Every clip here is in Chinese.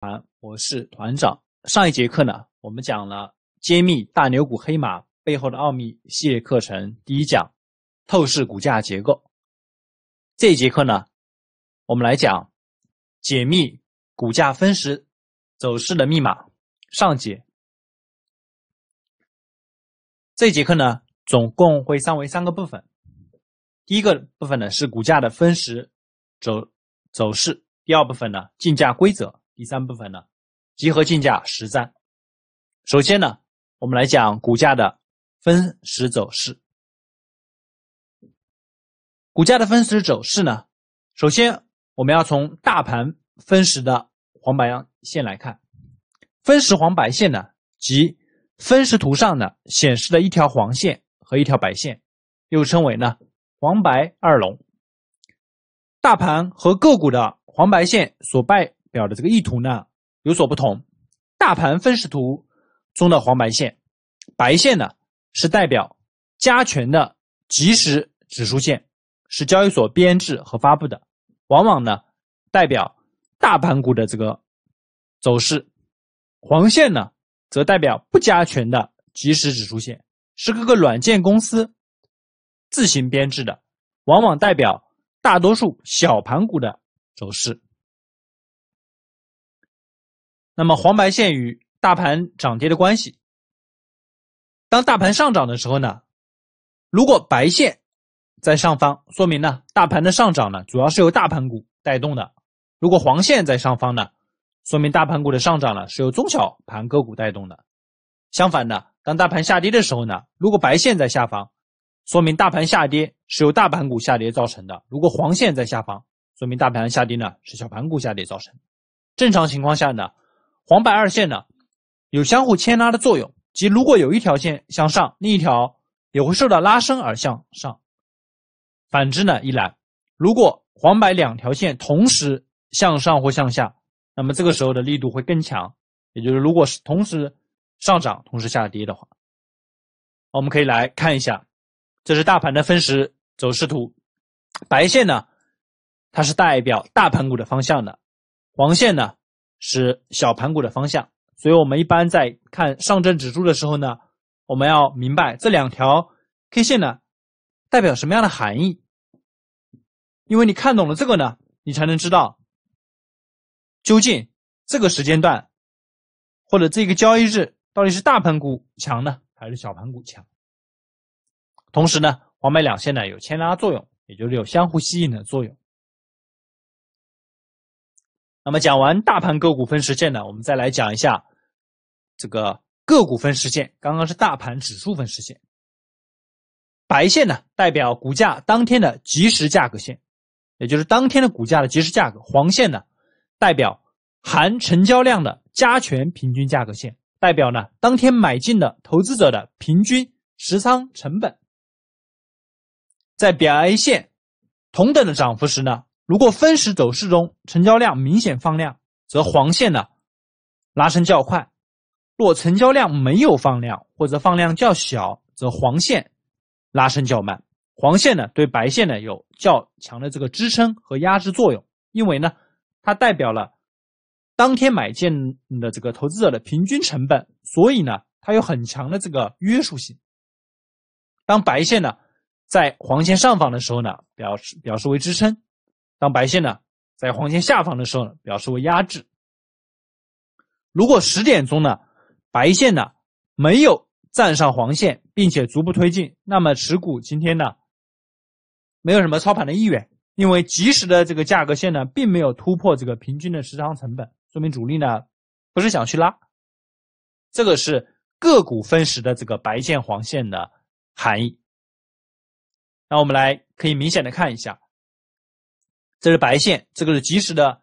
啊，我是团长。上一节课呢，我们讲了揭秘大牛股黑马背后的奥秘系列课程第一讲透视股价结构。这节课呢，我们来讲解密股价分时走势的密码上节。这节课呢，总共会分为三个部分。第一个部分呢是股价的分时走走势，第二部分呢竞价规则。第三部分呢，集合竞价实战。首先呢，我们来讲股价的分时走势。股价的分时走势呢，首先我们要从大盘分时的黄白线来看。分时黄白线呢，即分时图上呢显示的一条黄线和一条白线，又称为呢黄白二龙。大盘和个股的黄白线所拜。表的这个意图呢有所不同。大盘分时图中的黄白线，白线呢是代表加权的即时指数线，是交易所编制和发布的，往往呢代表大盘股的这个走势；黄线呢则代表不加权的即时指数线，是各个软件公司自行编制的，往往代表大多数小盘股的走势。那么黄白线与大盘涨跌的关系，当大盘上涨的时候呢，如果白线在上方，说明呢大盘的上涨呢主要是由大盘股带动的；如果黄线在上方呢，说明大盘股的上涨呢是由中小盘个股带动的。相反呢，当大盘下跌的时候呢，如果白线在下方，说明大盘下跌是由大盘股下跌造成的；如果黄线在下方，说明大盘下跌呢是小盘股下跌造成。正常情况下呢。黄白二线呢，有相互牵拉的作用，即如果有一条线向上，另一条也会受到拉升而向上。反之呢，一来，如果黄白两条线同时向上或向下，那么这个时候的力度会更强。也就是，如果是同时上涨、同时下跌的话，我们可以来看一下，这是大盘的分时走势图。白线呢，它是代表大盘股的方向的，黄线呢。是小盘股的方向，所以，我们一般在看上证指数的时候呢，我们要明白这两条 K 线呢代表什么样的含义，因为你看懂了这个呢，你才能知道究竟这个时间段或者这个交易日到底是大盘股强呢，还是小盘股强。同时呢，黄白两线呢有牵拉作用，也就是有相互吸引的作用。那么讲完大盘个股分时线呢，我们再来讲一下这个个股分时线。刚刚是大盘指数分时线，白线呢代表股价当天的即时价格线，也就是当天的股价的即时价格。黄线呢代表含成交量的加权平均价格线，代表呢当天买进的投资者的平均持仓成本。在白线同等的涨幅时呢？如果分时走势中成交量明显放量，则黄线呢拉升较快；若成交量没有放量或者放量较小，则黄线拉升较慢。黄线呢对白线呢有较强的这个支撑和压制作用，因为呢它代表了当天买进的这个投资者的平均成本，所以呢它有很强的这个约束性。当白线呢在黄线上方的时候呢，表示表示为支撑。当白线呢在黄线下方的时候呢，表示为压制。如果十点钟呢，白线呢没有站上黄线，并且逐步推进，那么持股今天呢没有什么操盘的意愿，因为即时的这个价格线呢并没有突破这个平均的持仓成本，说明主力呢不是想去拉。这个是个股分时的这个白线黄线的含义。那我们来可以明显的看一下。这是白线，这个是即时的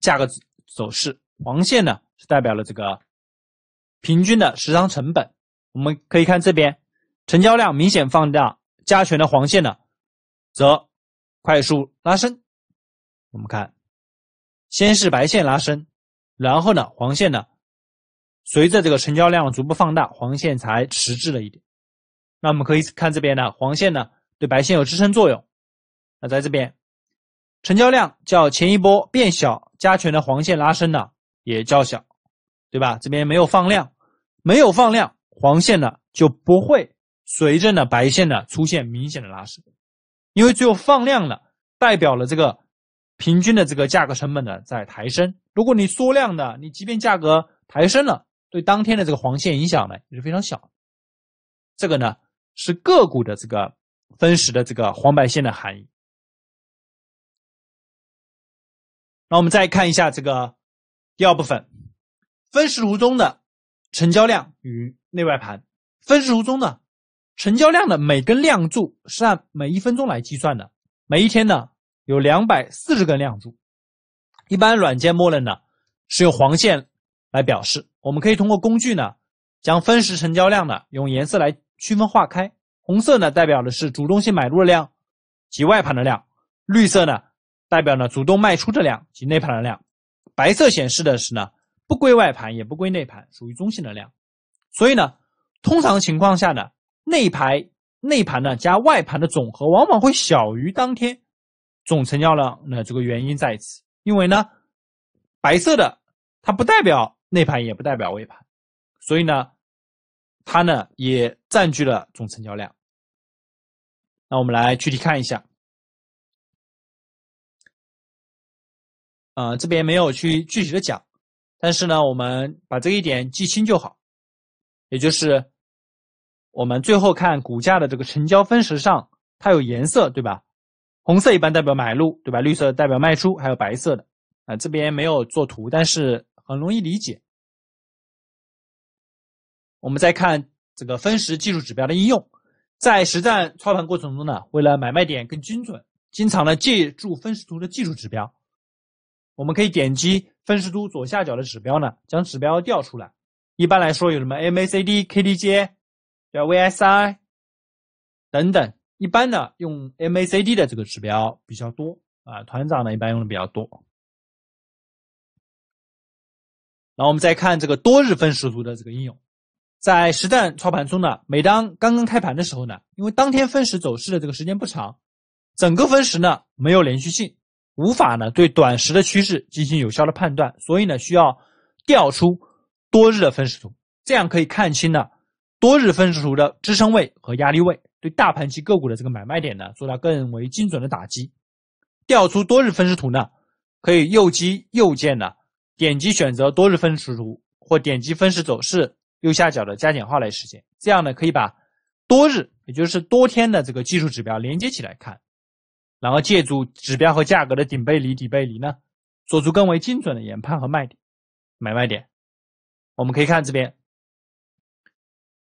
价格走势。黄线呢是代表了这个平均的时长成本。我们可以看这边，成交量明显放大，加权的黄线呢则快速拉升。我们看，先是白线拉升，然后呢黄线呢随着这个成交量逐步放大，黄线才迟滞了一点。那我们可以看这边呢，黄线呢对白线有支撑作用。那在这边。成交量较前一波变小，加权的黄线拉伸呢也较小，对吧？这边没有放量，没有放量，黄线呢就不会随着呢白线呢出现明显的拉伸，因为只有放量了，代表了这个平均的这个价格成本呢在抬升。如果你缩量的，你即便价格抬升了，对当天的这个黄线影响呢也是非常小。这个呢是个股的这个分时的这个黄白线的含义。那我们再看一下这个第二部分，分时图中的成交量与内外盘。分时图中呢，成交量的每根量柱是按每一分钟来计算的，每一天呢有两百四十根量柱。一般软件默认呢是用黄线来表示，我们可以通过工具呢将分时成交量呢用颜色来区分划开，红色呢代表的是主动性买入的量及外盘的量，绿色呢。代表呢主动卖出的量及内盘的量，白色显示的是呢不归外盘也不归内盘，属于中性的量。所以呢，通常情况下呢，内盘内盘呢加外盘的总和往往会小于当天总成交量，那这个原因在此。因为呢，白色的它不代表内盘也不代表外盘，所以呢，它呢也占据了总成交量。那我们来具体看一下。啊，这边没有去具体的讲，但是呢，我们把这一点记清就好。也就是我们最后看股价的这个成交分时上，它有颜色，对吧？红色一般代表买入，对吧？绿色代表卖出，还有白色的。啊，这边没有做图，但是很容易理解。我们再看这个分时技术指标的应用，在实战操盘过程中呢，为了买卖点更精准，经常呢借助分时图的技术指标。我们可以点击分时图左下角的指标呢，将指标调出来。一般来说有什么 MACD、KDJ，叫 v s i 等等。一般呢用 MACD 的这个指标比较多啊。团长呢一般用的比较多。然后我们再看这个多日分时图的这个应用，在实战操盘中呢，每当刚刚开盘的时候呢，因为当天分时走势的这个时间不长，整个分时呢没有连续性。无法呢对短时的趋势进行有效的判断，所以呢需要调出多日的分时图，这样可以看清呢多日分时图的支撑位和压力位，对大盘及个股的这个买卖点呢做到更为精准的打击。调出多日分时图呢，可以右击右键呢点击选择多日分时图，或点击分时走势右下角的加减号来实现。这样呢可以把多日也就是多天的这个技术指标连接起来看。然后借助指标和价格的顶背离、底背离呢，做出更为精准的研判和卖点、买卖点。我们可以看这边，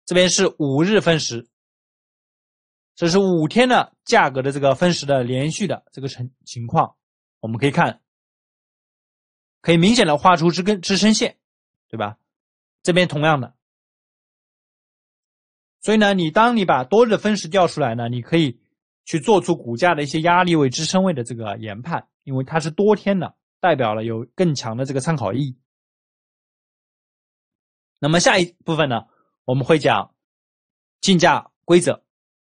这边是五日分时，这是五天的价格的这个分时的连续的这个情情况。我们可以看，可以明显的画出支根支撑线，对吧？这边同样的，所以呢，你当你把多日分时调出来呢，你可以。去做出股价的一些压力位、支撑位的这个研判，因为它是多天的，代表了有更强的这个参考意义。那么下一部分呢，我们会讲竞价规则。